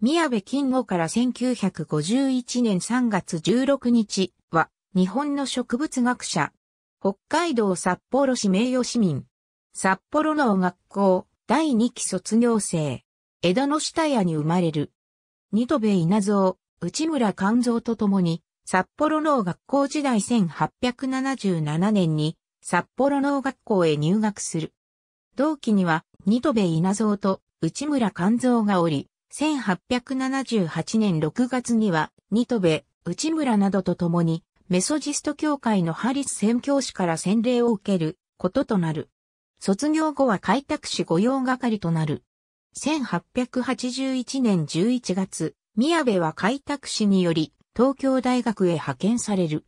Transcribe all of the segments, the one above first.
宮部金吾から1951年3月16日は、日本の植物学者。北海道札幌市名誉市民。札幌農学校第2期卒業生。江戸の下屋に生まれる。二戸部稲造、内村勘蔵と共に、札幌農学校時代1877年に、札幌農学校へ入学する。同期には、二戸部稲造と内村勘蔵がおり、1878年6月には、ニトベ、内村などと共に、メソジスト教会のハリス宣教師から洗礼を受けることとなる。卒業後は開拓士御用係となる。1881年11月、宮部は開拓士により東京大学へ派遣される。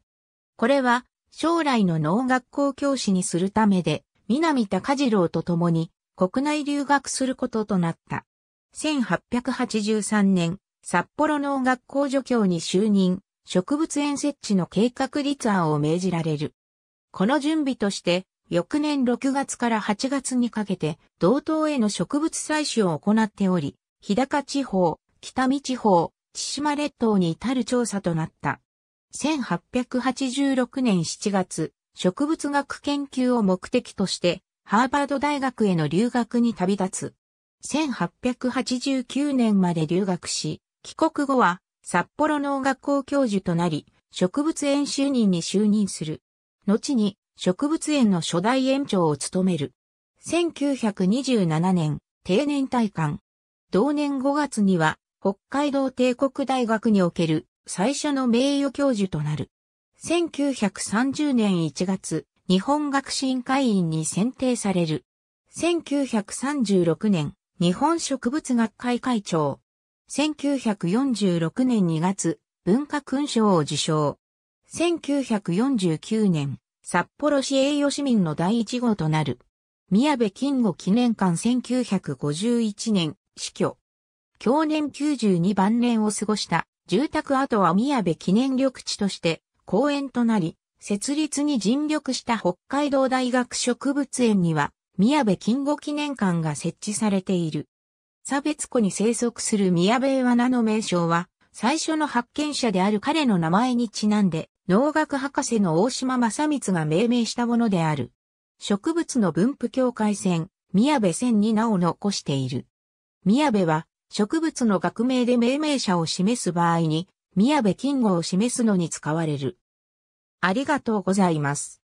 これは将来の農学校教師にするためで、南高次郎と共に国内留学することとなった。1883年、札幌農学校助教に就任、植物園設置の計画立案を命じられる。この準備として、翌年6月から8月にかけて、同等への植物採取を行っており、日高地方、北見地方、千島列島に至る調査となった。1886年7月、植物学研究を目的として、ハーバード大学への留学に旅立つ。1889年まで留学し、帰国後は札幌農学校教授となり、植物園就任に就任する。後に植物園の初代園長を務める。1927年、定年退官。同年5月には、北海道帝国大学における最初の名誉教授となる。1930年1月、日本学士院会員に選定される。1936年、日本植物学会会長。1946年2月、文化勲章を受賞。1949年、札幌市栄誉市民の第一号となる。宮部金吾記念館1951年、死去。去年92晩年を過ごした住宅跡は宮部記念緑地として公園となり、設立に尽力した北海道大学植物園には宮部金吾記念館が設置されている。差別湖に生息する宮部罠の名称は、最初の発見者である彼の名前にちなんで、農学博士の大島正光が命名したものである。植物の分布境界線、宮部線に名を残している。宮部は、植物の学名で命名者を示す場合に、宮部金吾を示すのに使われる。ありがとうございます。